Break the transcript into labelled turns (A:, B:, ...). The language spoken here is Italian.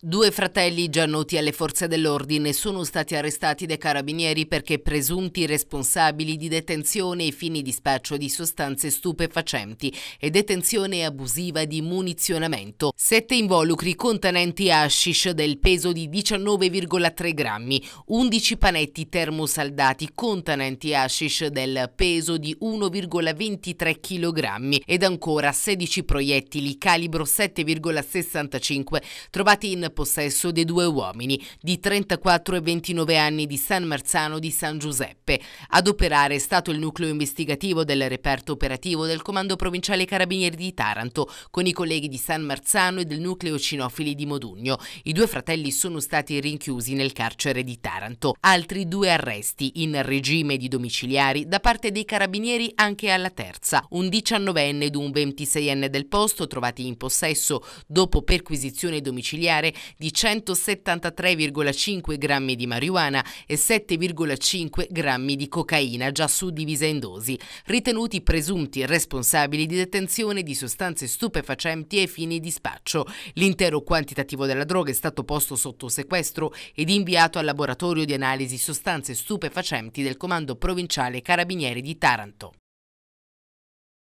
A: Due fratelli già noti alle forze dell'ordine sono stati arrestati dai carabinieri perché presunti responsabili di detenzione e fini di spaccio di sostanze stupefacenti e detenzione abusiva di munizionamento. Sette involucri contenenti hashish del peso di 19,3 grammi, 11 panetti termosaldati contenenti hashish del peso di 1,23 kg ed ancora 16 proiettili calibro 7,65 trovati in possesso dei due uomini di 34 e 29 anni di San Marzano di San Giuseppe. Ad operare è stato il nucleo investigativo del reperto operativo del Comando Provinciale Carabinieri di Taranto con i colleghi di San Marzano e del nucleo Cinofili di Modugno. I due fratelli sono stati rinchiusi nel carcere di Taranto. Altri due arresti in regime di domiciliari da parte dei carabinieri anche alla terza, un 19enne ed un 26enne del posto trovati in possesso dopo perquisizione domiciliare di 173,5 grammi di marijuana e 7,5 grammi di cocaina già suddivisa in dosi, ritenuti presunti responsabili di detenzione di sostanze stupefacenti e fini di spaccio. L'intero quantitativo della droga è stato posto sotto sequestro ed inviato al laboratorio di analisi sostanze stupefacenti del Comando Provinciale Carabinieri di Taranto.